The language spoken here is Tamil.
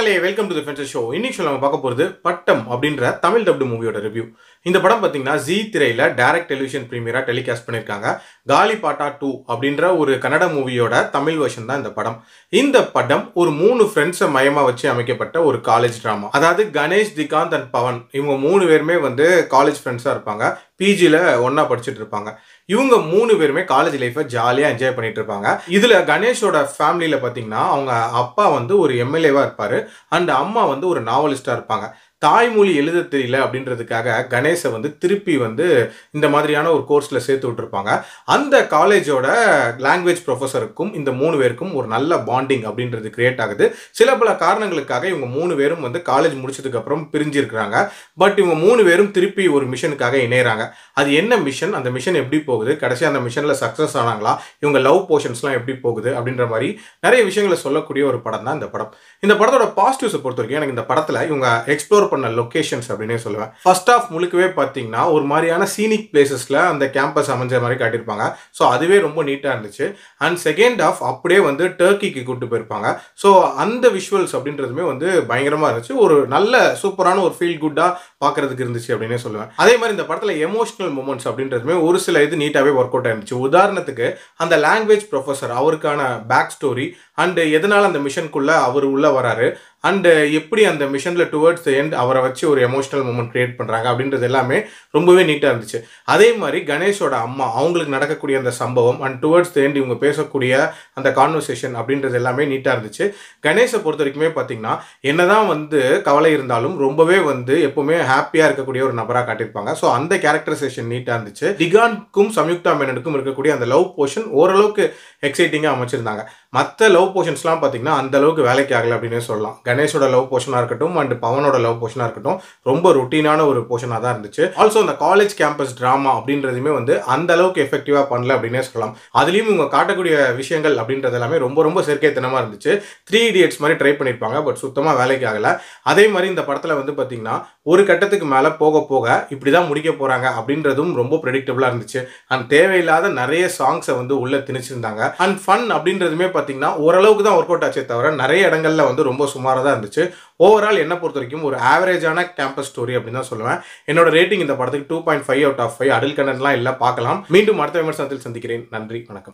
மக்களே வெல்கம் டு தி ஷோ இன்னைக்கு நம்ம பார்க்க போகிறது பட்டம் அப்படின்ற தமிழ் டப்டு மூவியோட ரிவ்யூ இந்த படம் பார்த்தீங்கன்னா ஜி திரையில் டேரக்ட் டெலிவிஷன் ப்ரீமியராக டெலிகாஸ்ட் பண்ணியிருக்காங்க காலி பாட்டா டூ அப்படின்ற ஒரு கன்னட மூவியோட தமிழ் வெர்ஷன் தான் இந்த படம் இந்த படம் ஒரு மூணு ஃப்ரெண்ட்ஸை மையமாக வச்சு அமைக்கப்பட்ட ஒரு காலேஜ் ட்ராமா அதாவது கணேஷ் திகாந்த் அண்ட் பவன் இவங்க மூணு பேருமே வந்து காலேஜ் ஃப்ரெண்ட்ஸாக இருப்பாங்க பிஜியில் ஒன்றா படிச்சுட்டு இருப்பாங்க இவங்க மூணு பேருமே காலேஜ் லைஃப்பை ஜாலியாக என்ஜாய் பண்ணிட்டு இருப்பாங்க இதில் கணேஷோட ஃபேமிலியில் பார்த்தீங்கன்னா அவங்க அப்பா வந்து ஒரு எம்எல்ஏவாக இருப்பார் அண்ட் அம்மா வந்து ஒரு நாவலிஸ்டாக இருப்பாங்க தாய்மொழி எழுத தெரியல அப்படின்றதுக்காக கணேசை வந்து திருப்பி வந்து இந்த மாதிரியான ஒரு கோர்ஸில் சேர்த்து விட்டுருப்பாங்க அந்த காலேஜோட லாங்குவேஜ் ப்ரொஃபஸருக்கும் இந்த மூணு பேருக்கும் ஒரு நல்ல பாண்டிங் அப்படின்றது கிரியேட் ஆகுது சில பல காரணங்களுக்காக இவங்க மூணு பேரும் வந்து காலேஜ் முடிச்சதுக்கப்புறம் பிரிஞ்சிருக்கிறாங்க பட் இவங்க மூணு பேரும் திருப்பி ஒரு மிஷனுக்காக இணையிறாங்க அது என்ன மிஷன் அந்த மிஷன் எப்படி போகுது கடைசி அந்த மிஷனில் சக்ஸஸ் ஆனாங்களா இவங்க லவ் போர்ஷன்ஸ்லாம் எப்படி போகுது அப்படின்ற மாதிரி நிறைய விஷயங்களை சொல்லக்கூடிய ஒரு படம் தான் இந்த படம் இந்த படத்தோட பாசிட்டிவ்ஸை பொறுத்த வரைக்கும் எனக்கு இந்த படத்தில் இவங்க எக்ஸ்ப்ளோர் பண்ண லொக்கேஷன்ஸ் அப்படின்னே சொல்லுவேன் ஃபர்ஸ்ட் ஆஃப் முழுக்கவே பார்த்தீங்கன்னா ஒரு மாதிரியான சீனிக் பிளேசஸில் அந்த கேம்பஸ் அமைஞ்ச மாதிரி காட்டியிருப்பாங்க ஸோ அதுவே ரொம்ப நீட்டாக இருந்துச்சு அண்ட் செகண்ட் ஆஃப் அப்படியே வந்து டர்க்கிக்கு கூப்பிட்டு போயிருப்பாங்க ஸோ அந்த விஷுவல்ஸ் அப்படின்றதுமே வந்து பயங்கரமாக இருந்துச்சு ஒரு நல்ல சூப்பரான ஒரு ஃபீல் குட்டாக பார்க்குறதுக்கு இருந்துச்சு அப்படின்னே சொல்லுவேன் அதே மாதிரி இந்த படத்தில் எமோஷனல் மூமெண்ட்ஸ் அப்படின்றதுமே ஒரு சில இது நீட்டாகவே ஒர்க் அவுட் ஆயிருந்துச்சு உதாரணத்துக்கு அந்த லாங்குவேஜ் ப்ரொஃபஸர் அவருக்கான பேக் ஸ்டோரி அண்டு எதனால் அந்த மிஷனுக்குள்ளே அவர் உள்ளே வராரு அண்டு uh, எப்படி அந்த மிஷனில் டுவர்ட்ஸ் எண்ட் அவரை வச்சு ஒரு எமோஷனல் மூமெண்ட் க்ரியேட் பண்ணுறாங்க அப்படின்றது எல்லாமே ரொம்பவே நீட்டாக இருந்துச்சு அதே மாதிரி கணேஷோட அம்மா அவங்களுக்கு நடக்கக்கூடிய அந்த சம்பவம் அண்ட் டுவர்ட்ஸ் எண்ட் இவங்க பேசக்கூடிய அந்த கான்வர்சேஷன் அப்படின்றது எல்லாமே நீட்டாக இருந்துச்சு கணேஷை பொறுத்த வரைக்குமே பார்த்தீங்கன்னா தான் வந்து கவலை இருந்தாலும் ரொம்பவே வந்து எப்போவுமே ஹாப்பியாக இருக்கக்கூடிய ஒரு நபராக காட்டியிருப்பாங்க ஸோ அந்த கேரக்டரைசேஷன் நீட்டாக இருந்துச்சு டிகான்க்கும் சம்யுக்தா மேனனுக்கும் இருக்கக்கூடிய அந்த லவ் போர்ஷன் ஓரளவுக்கு எக்ஸைட்டிங்காக அமைச்சிருந்தாங்க மற்ற லவ் போர்ஷன்ஸ்லாம் பார்த்தீங்கன்னா அந்த அளவுக்கு வேலைக்கு ஆகலை அப்படின்னு சொல்லலாம் கணேஷோட லவ் போர்ஷனாக இருக்கட்டும் அண்ட் பவனோட லவ் போர்ஷனாக இருக்கட்டும் ரொம்ப ருட்டீனான ஒரு போர்ஷனாக தான் இருந்துச்சு ஆல்சோ அந்த காலேஜ் கேம்பஸ் ட்ராமா அப்படின்றதுமே வந்து அந்த அளவுக்கு எஃபெக்டிவாக பண்ணல அப்படின்னே சொல்லலாம் அதுலேயும் இவங்க காட்டக்கூடிய விஷயங்கள் அப்படின்றது எல்லாமே ரொம்ப ரொம்ப செயற்கைத்தனமாக இருந்துச்சு த்ரீ இடியட்ஸ் மாதிரி ட்ரை பண்ணியிருப்பாங்க பட் சுத்தமாக வேலைக்கு ஆகலை அதே மாதிரி இந்த படத்தில் வந்து பார்த்தீங்கன்னா ஒரு கட்டத்துக்கு மேலே போக போக இப்படி தான் முடிக்க போகிறாங்க அப்படின்றதும் ரொம்ப ப்ரெடிக்டபுளாக இருந்துச்சு அண்ட் தேவையில்லாத நிறைய சாங்ஸை வந்து உள்ளே திணிச்சிருந்தாங்க அண்ட் ஃபன் அப்படின்றதுமே பார்த்தீங்கன்னா ஓரளவுக்கு தான் ஒர்க் அவுட் ஆச்சே தவிர நிறைய இடங்களில் வந்து ரொம்ப சுமாராக தான் இருந்துச்சு ஓவரால் என்னை பொறுத்த வரைக்கும் ஒரு ஆவரேஜான கேம்பஸ் ஸ்டோரி அப்படின்னு தான் சொல்லுவேன் என்னோட ரேட்டிங் இந்த படத்துக்கு two point five out of five adult கண்டன்லாம் இல்லை பார்க்கலாம் மீண்டும் அடுத்த விமர்சனத்தில் சந்திக்கிறேன் நன்றி வணக்கம்